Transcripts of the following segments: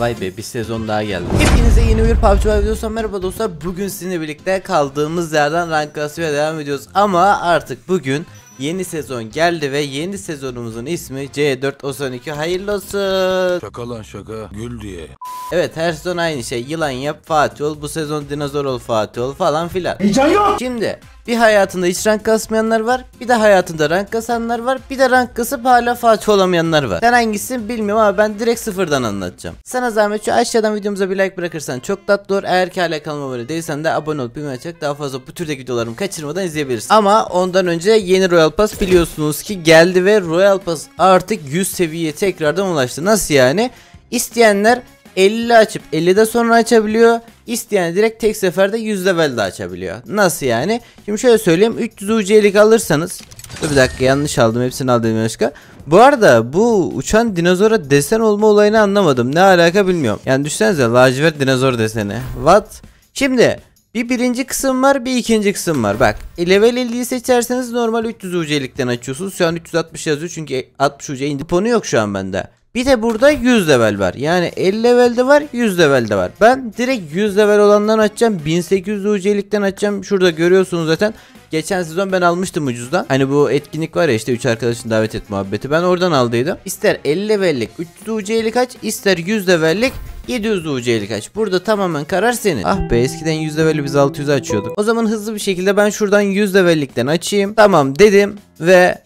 Vay be bir sezon daha geldi. Hepinize yeni bir PUBG videosu merhaba dostlar. Bugün sizinle birlikte kaldığımız yerden rank klasmaya devam ediyoruz. Ama artık bugün yeni sezon geldi ve yeni sezonumuzun ismi C4 Osan hayırlı olsun. Şaka lan şaka gül diye. Evet her sezon aynı şey yılan yap Fatih ol bu sezon dinozor ol Fatih ol falan filan. Heyecan yok. Şimdi bir hayatında hiç rank kasmayanlar var. Bir de hayatında rank kasanlar var. Bir de rank kasıp hala Fatih olamayanlar var. Sen hangisini bilmiyorum ama ben direkt sıfırdan anlatacağım. Sana zahmet şu aşağıdan videomuza bir like bırakırsan çok tatlı olur. Eğer ki hala kanalıma abone değilsen de abone olup bilmeyi açacak. Daha fazla bu türdeki videolarımı kaçırmadan izleyebilirsin. Ama ondan önce yeni Royal Pass biliyorsunuz ki geldi ve Royal Pass artık 100 seviyeye tekrardan ulaştı. Nasıl yani? İsteyenler 50 açıp 50'de sonra açabiliyor. İsteyen direkt tek seferde 100 level de açabiliyor. Nasıl yani? Şimdi şöyle söyleyeyim 300 UC'lik alırsanız Dur bir dakika yanlış aldım hepsini aldım başka. Bu arada bu uçan dinozora desen olma olayını anlamadım. Ne alaka bilmiyorum. Yani düşünsenize lacivert dinozor deseni. What? Şimdi bir birinci kısım var bir ikinci kısım var. Bak e, level 50'yi seçerseniz normal 300 UC'likten açıyorsunuz. Şu an 360 yazıyor çünkü 60 UC indiponu yok şu an bende. Bir de burada 100 level var. Yani 50 level de var 100 level de var. Ben direkt 100 level olandan açacağım. 1800 UC'likten açacağım. Şurada görüyorsunuz zaten. Geçen sezon ben almıştım ucuzdan. Hani bu etkinlik var ya işte 3 arkadaşın davet et muhabbeti. Ben oradan aldıydım. İster 50 levellik 300 UC'lik aç ister 100 levellik 700 UC'lik aç. Burada tamamen karar senin. Ah be eskiden 100 level'i biz 600 açıyorduk. O zaman hızlı bir şekilde ben şuradan 100 level'likten açayım. Tamam dedim ve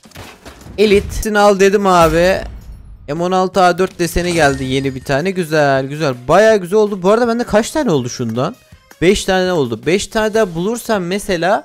Elite'sini al dedim abi. M16A4 deseni geldi yeni bir tane. Güzel güzel. Baya güzel oldu. Bu arada bende kaç tane oldu şundan? 5 tane oldu. 5 tane daha bulursam mesela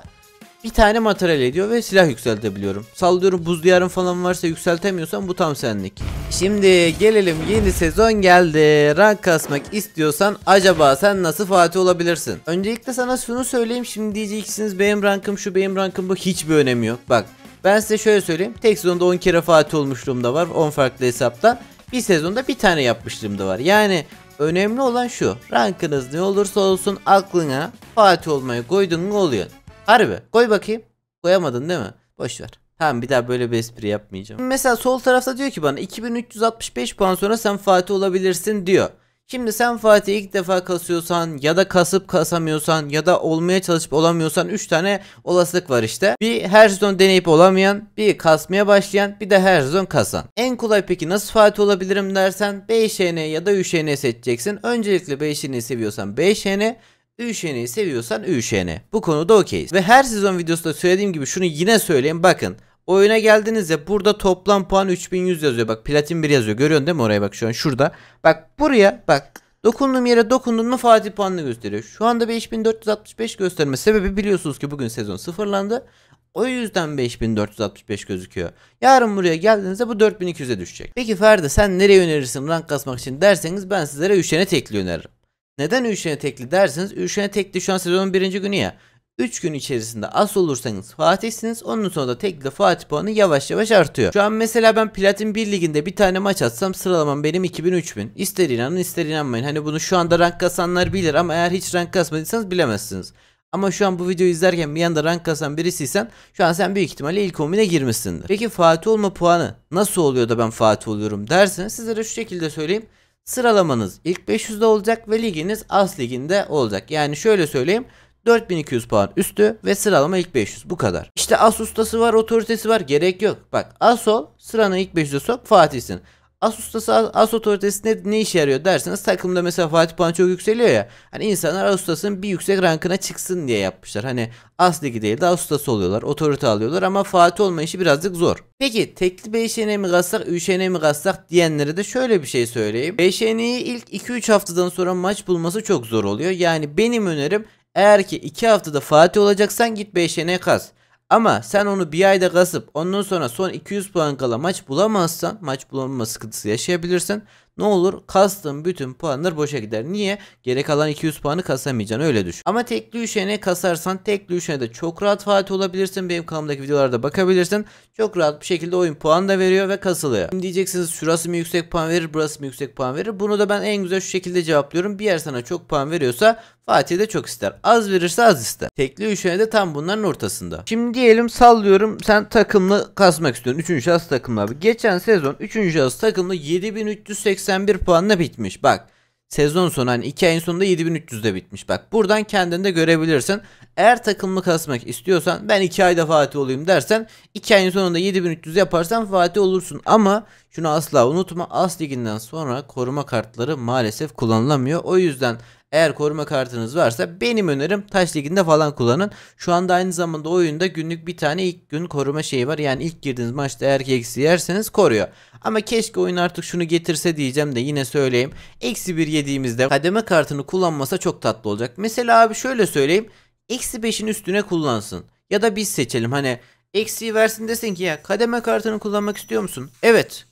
bir tane materyal ediyor ve silah yükseltebiliyorum. Sallıyorum buz diyarın falan varsa yükseltemiyorsan bu tam senlik. Şimdi gelelim yeni sezon geldi. Rank kasmak istiyorsan acaba sen nasıl Fatih olabilirsin? Öncelikle sana şunu söyleyeyim şimdi diyeceksiniz benim rankım şu benim rankım bu hiçbir önemi yok. Bak ben size şöyle söyleyeyim. Tek sezonda 10 kere Fatih olmuşluğum da var. 10 farklı hesapta. Bir sezonda bir tane yapmışlığım da var. Yani önemli olan şu. Rankınız ne olursa olsun aklına Fatih olmayı koydun mu oluyor. Harbi koy bakayım. Koyamadın değil mi? Boşver. Tamam bir daha böyle bir espri yapmayacağım. Mesela sol tarafta diyor ki bana 2365 puan sonra sen Fatih olabilirsin diyor. Şimdi sen Fatih ilk defa kasıyorsan ya da kasıp kasamıyorsan ya da olmaya çalışıp olamıyorsan 3 tane olasılık var işte. Bir her sezon deneyip olamayan, bir kasmaya başlayan, bir de her sezon kasan. En kolay peki nasıl Fatih olabilirim dersen 5N ya da 3N seçeceksin. Öncelikle 5N'i seviyorsan 5N, 3N'i seviyorsan 3N. Bu konuda okeyiz. Ve her sezon videosunda söylediğim gibi şunu yine söyleyeyim bakın. Oyuna geldiğinizde burada toplam puan 3100 yazıyor. Bak platin 1 yazıyor. Görüyorsun değil mi oraya bak şu an şurada. Bak buraya bak. Dokunduğum yere dokundun mu Fatih puanını gösteriyor. Şu anda 5465 gösterme sebebi biliyorsunuz ki bugün sezon sıfırlandı. O yüzden 5465 gözüküyor. Yarın buraya geldiğinizde bu 4200'e düşecek. Peki Ferdi sen nereye önerirsin rank kasmak için derseniz ben sizlere Üşen'e tekli öneririm. Neden Üşen'e tekli derseniz Üşen'e tekli şu an sezonun birinci günü ya. 3 gün içerisinde as olursanız Fatih'siniz. Onun sonra da tekli Fatih puanı yavaş yavaş artıyor. Şu an mesela ben Platin 1 liginde bir tane maç atsam sıralamam benim 2000-3000. İster inanın ister inanmayın. Hani bunu şu anda rank kasanlar bilir ama eğer hiç rank kasmadıysanız bilemezsiniz. Ama şu an bu videoyu izlerken bir yanda rank kasan birisiysen şu an sen büyük ihtimalle ilk 10.000'e girmişsindir. Peki Fatih olma puanı nasıl oluyor da ben Fatih oluyorum derseniz sizlere şu şekilde söyleyeyim. Sıralamanız ilk 500'de olacak ve liginiz as liginde olacak. Yani şöyle söyleyeyim 4200 puan üstü ve sıralama ilk 500 bu kadar. İşte as ustası var otoritesi var gerek yok. Bak as ol sıranın ilk 500'e sok Fatih'sin. As ustası as otoritesi ne, ne işe yarıyor derseniz takımda mesela Fatih Puan çok yükseliyor ya. Hani insanlar as ustasının bir yüksek rankına çıksın diye yapmışlar. Hani as ligi değil de as ustası oluyorlar. Otorite alıyorlar ama Fatih olma işi birazcık zor. Peki tekli BŞN'e mi kassak ÜŞN'e mi kassak diyenlere de şöyle bir şey söyleyeyim. BŞN'yi ilk 2-3 haftadan sonra maç bulması çok zor oluyor. Yani benim önerim eğer ki 2 haftada Fatih olacaksan git 5'e kaz. Ama sen onu bir ayda kasıp ondan sonra son 200 puan kala maç bulamazsan maç bulamama sıkıntısı yaşayabilirsin. Ne olur kastığın bütün puanlar boşa gider. Niye? Gerek alan 200 puanı kasamayacaksın öyle düşün. Ama tekli üşene kasarsan tekli üşene de çok rahat Fatih olabilirsin. Benim kanalımdaki videolarda bakabilirsin. Çok rahat bir şekilde oyun puan da veriyor ve kasılıyor. Şimdi diyeceksiniz şurası mı yüksek puan verir burası mı yüksek puan verir. Bunu da ben en güzel şu şekilde cevaplıyorum. Bir yer sana çok puan veriyorsa Fatih de çok ister. Az verirse az ister. Tekli üçlene de tam bunların ortasında. Şimdi diyelim sallıyorum sen takımlı kasmak istiyorsun. Üçüncü şahıs takımlı abi. Geçen sezon üçüncü şahıs takımlı 7381 puanla bitmiş. Bak sezon sonu hani 2 ayın sonunda 7300'de bitmiş. Bak buradan kendini de görebilirsin. Eğer takımlı kasmak istiyorsan ben 2 ayda Fatih olayım dersen 2 ayın sonunda 7300 yaparsan Fatih olursun. Ama şunu asla unutma As Ligi'nden sonra koruma kartları maalesef kullanılamıyor. O yüzden eğer koruma kartınız varsa benim önerim taş liginde falan kullanın. Şu anda aynı zamanda oyunda günlük bir tane ilk gün koruma şeyi var. Yani ilk girdiğiniz maçta eğer ki eksi yerseniz koruyor. Ama keşke oyun artık şunu getirse diyeceğim de yine söyleyeyim. Eksi bir yediğimizde kademe kartını kullanmasa çok tatlı olacak. Mesela abi şöyle söyleyeyim. Eksi beşin üstüne kullansın. Ya da biz seçelim hani eksiği versin desin ki ya kademe kartını kullanmak istiyor musun? Evet.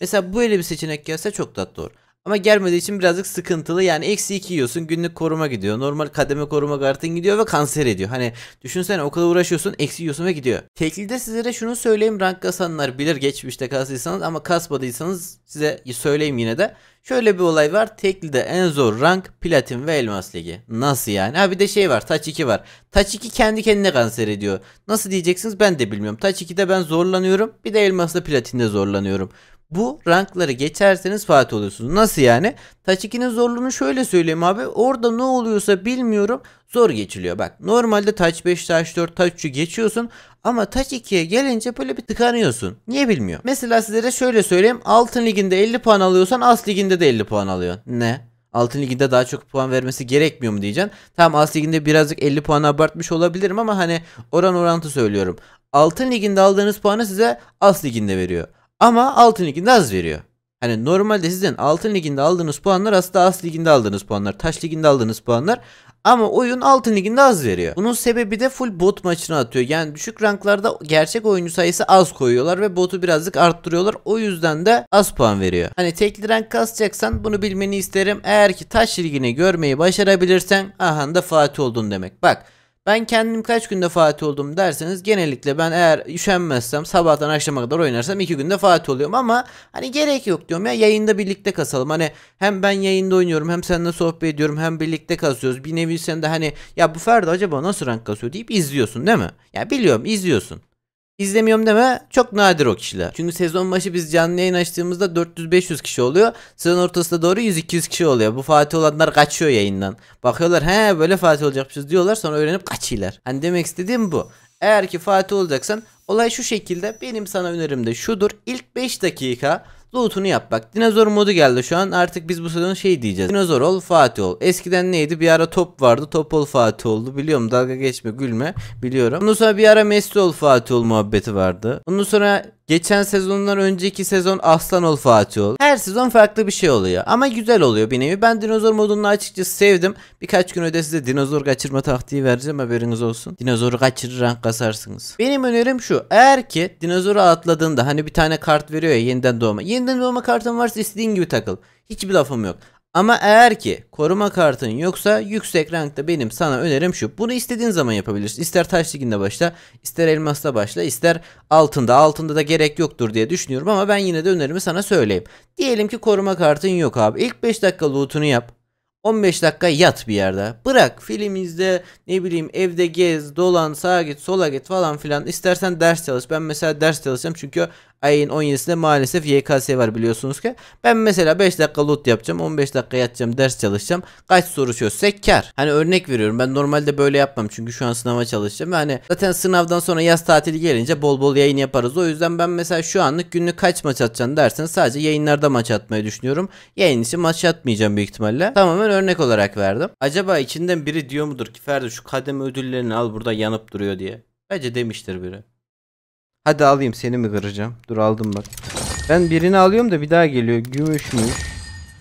Mesela böyle bir seçenek gelse çok tatlı olur. Ama gelmediği için birazcık sıkıntılı. Yani eksi 2 yiyorsun günlük koruma gidiyor. Normal kademe koruma kartın gidiyor ve kanser ediyor. Hani düşünsene o kadar uğraşıyorsun eksi yiyorsun ve gidiyor. Teklide sizlere şunu söyleyeyim rank kasanlar bilir geçmişte kastıysanız ama kasmadıysanız size söyleyeyim yine de. Şöyle bir olay var. Teklide en zor rank platin ve elmas ligi. Nasıl yani? Ha bir de şey var. Taç 2 var. Taç 2 kendi kendine kanser ediyor. Nasıl diyeceksiniz ben de bilmiyorum. Taç 2'de ben zorlanıyorum. Bir de elmasla platinde zorlanıyorum. Bu rankları geçerseniz Fatih oluyorsunuz. Nasıl yani? Taç 2'nin zorluğunu şöyle söyleyeyim abi. Orada ne oluyorsa bilmiyorum zor geçiliyor. Bak normalde taç 5, taç 4, taç 3'ü geçiyorsun ama taç 2'ye gelince böyle bir tıkanıyorsun. Niye bilmiyor? Mesela size şöyle söyleyeyim. Altın liginde 50 puan alıyorsan as liginde de 50 puan alıyorsun. Ne? Altın Ligi'nde daha çok puan vermesi gerekmiyor mu diyeceksin. Tamam As Ligi'nde birazcık 50 puan abartmış olabilirim ama hani oran orantı söylüyorum. Altın Ligi'nde aldığınız puanı size As Ligi'nde veriyor. Ama altın liginde az veriyor. Hani normalde sizin altın liginde aldığınız puanlar aslında as liginde aldığınız puanlar, taş liginde aldığınız puanlar ama oyun altın liginde az veriyor. Bunun sebebi de full bot maçına atıyor. Yani düşük ranklarda gerçek oyuncu sayısı az koyuyorlar ve botu birazcık arttırıyorlar. O yüzden de az puan veriyor. Hani tekli rank kasacaksan bunu bilmeni isterim. Eğer ki taş ligini görmeyi başarabilirsen aha da Fatih oldun demek. Bak ben kendim kaç günde Fatih oldum derseniz genellikle ben eğer üşenmezsem sabahtan akşama kadar oynarsam iki günde Fatih oluyorum ama hani gerek yok diyorum ya yayında birlikte kasalım. Hani hem ben yayında oynuyorum hem seninle sohbet ediyorum hem birlikte kasıyoruz. Bir nevi sen de hani ya bu Ferdi acaba nasıl rank kasıyor deyip izliyorsun değil mi? Ya biliyorum izliyorsun. İzlemiyorum deme çok nadir o kişiler. Çünkü sezon başı biz canlı yayın açtığımızda 400-500 kişi oluyor. Sezon ortasında doğru 100-200 kişi oluyor. Bu Fatih olanlar kaçıyor yayından. Bakıyorlar he böyle Fatih olacakmışız diyorlar sonra öğrenip kaçıyorlar. Hani demek istediğim bu. Eğer ki Fatih olacaksan olay şu şekilde benim sana önerim de şudur. İlk 5 dakika Loot'unu yap bak. Dinozor modu geldi şu an. Artık biz bu sezon şey diyeceğiz. Dinozor ol, Fatih ol. Eskiden neydi? Bir ara top vardı. Top ol, Fatih oldu. Biliyorum dalga geçme, gülme. Biliyorum. Ondan sonra bir ara Messi ol, Fatih ol muhabbeti vardı. Ondan sonra Geçen sezondan önceki sezon aslan Aslanol ol. Her sezon farklı bir şey oluyor ama güzel oluyor bir nevi. Ben dinozor modunu açıkçası sevdim. Birkaç gün öde size dinozor kaçırma taktiği vereceğim haberiniz olsun. Dinozoru kaçırır rank kasarsınız. Benim önerim şu. Eğer ki dinozoru atladığında hani bir tane kart veriyor ya yeniden doğma. Yeniden doğma kartın varsa istediğin gibi takıl. Hiçbir lafım yok. Ama eğer ki koruma kartın yoksa yüksek rankta benim sana önerim şu. Bunu istediğin zaman yapabilirsin. İster taş liginde başla, ister elmasla başla, ister altında. Altında da gerek yoktur diye düşünüyorum ama ben yine de önerimi sana söyleyeyim. Diyelim ki koruma kartın yok abi. İlk 5 dakika loot'unu yap. 15 dakika yat bir yerde. Bırak film izle, ne bileyim evde gez, dolan, sağa git, sola git falan filan. İstersen ders çalış. Ben mesela ders çalışacağım çünkü ayın 17'sinde maalesef YKS var biliyorsunuz ki. Ben mesela 5 dakika loot yapacağım. 15 dakika yatacağım. Ders çalışacağım. Kaç soru çözsek kar. Hani örnek veriyorum. Ben normalde böyle yapmam. Çünkü şu an sınava çalışacağım. Hani zaten sınavdan sonra yaz tatili gelince bol bol yayın yaparız. O yüzden ben mesela şu anlık günlük kaç maç atacağım dersen sadece yayınlarda maç atmayı düşünüyorum. Yayın için maç atmayacağım büyük ihtimalle. Tamamen örnek olarak verdim. Acaba içinden biri diyor mudur ki Ferdi şu kademe ödüllerini al burada yanıp duruyor diye. Bence demiştir biri. Hadi alayım seni mi kıracağım? Dur aldım bak. Ben birini alıyorum da bir daha geliyor. Gümüşmüş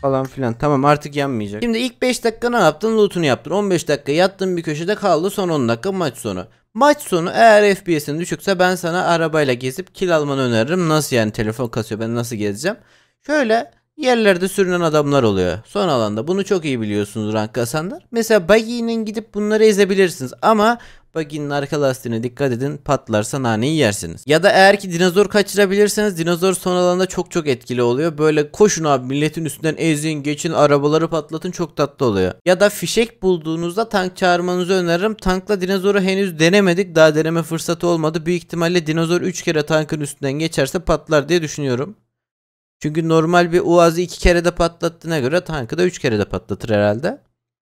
falan filan. Tamam artık yanmayacak. Şimdi ilk 5 dakika ne yaptın? Loot'unu yaptın. 15 dakika yattın bir köşede kaldı. Son 10 dakika maç sonu. Maç sonu eğer FPS'in düşükse ben sana arabayla gezip kill almanı öneririm. Nasıl yani telefon kasıyor ben nasıl gezeceğim? Şöyle yerlerde sürünen adamlar oluyor. Son alanda bunu çok iyi biliyorsunuz rank kasanlar. Mesela Buggy'nin gidip bunları ezebilirsiniz ama Buggy'nin arka lastiğine dikkat edin patlarsa naneyi yersiniz. Ya da eğer ki dinozor kaçırabilirseniz dinozor son alanda çok çok etkili oluyor. Böyle koşun abi milletin üstünden ezin geçin arabaları patlatın çok tatlı oluyor. Ya da fişek bulduğunuzda tank çağırmanızı öneririm. Tankla dinozoru henüz denemedik daha deneme fırsatı olmadı. Büyük ihtimalle dinozor 3 kere tankın üstünden geçerse patlar diye düşünüyorum. Çünkü normal bir Uaz'ı iki kere de patlattığına göre tankı da üç kere de patlatır herhalde.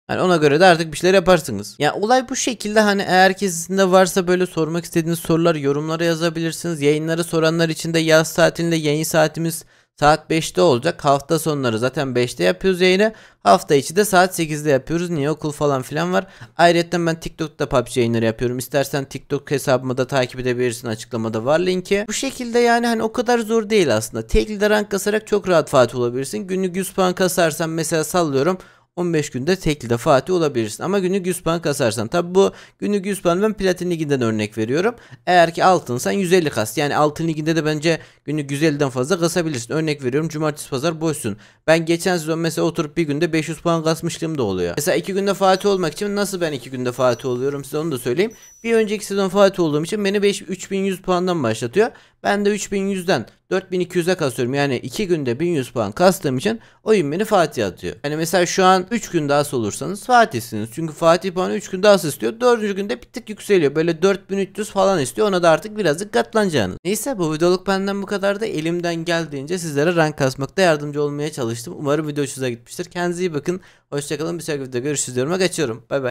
Yani ona göre de artık bir şeyler yaparsınız. Ya yani olay bu şekilde hani eğer ki varsa böyle sormak istediğiniz sorular yorumlara yazabilirsiniz. Yayınları soranlar için de yaz saatinde yayın saatimiz Saat 5'te olacak. Hafta sonları zaten 5'te yapıyoruz yayını. Hafta içi de saat 8'de yapıyoruz. Niye okul falan filan var. Ayrıca ben TikTok'ta PUBG yayınları yapıyorum. İstersen TikTok hesabımı da takip edebilirsin. Açıklamada var linki. Bu şekilde yani hani o kadar zor değil aslında. tekli Tek rank kasarak çok rahat Fatih olabilirsin. Günlük 100 puan kasarsan mesela sallıyorum. 15 günde tekli de Fatih olabilirsin. Ama günlük 100 puan kasarsan. Tabi bu günlük 100 puan ben platin liginden örnek veriyorum. Eğer ki altınsan 150 kas. Yani altın liginde de bence günlük 150'den fazla kasabilirsin. Örnek veriyorum cumartesi pazar boşsun. Ben geçen sezon mesela oturup bir günde 500 puan kasmışlığım da oluyor. Mesela 2 günde Fatih olmak için nasıl ben 2 günde Fatih oluyorum size onu da söyleyeyim. Bir önceki sezon Fatih olduğum için beni 5, 3100 puandan başlatıyor. Ben de 3100'den 4200'e kasıyorum. Yani 2 günde 1100 puan kastığım için oyun beni Fatih atıyor. Yani mesela şu an 3 gün daha olursanız Fatih'siniz. Çünkü Fatih puanı 3 gün daha istiyor. 4. günde bir tık yükseliyor. Böyle 4300 falan istiyor. Ona da artık birazcık katlanacaksınız. Neyse bu videoluk benden bu kadar da elimden geldiğince sizlere rank kasmakta yardımcı olmaya çalıştım. Umarım video hoşunuza gitmiştir. Kendinize iyi bakın. Hoşçakalın. Bir sonraki videoda görüşürüz diyorum. Kaçıyorum. Bay bay.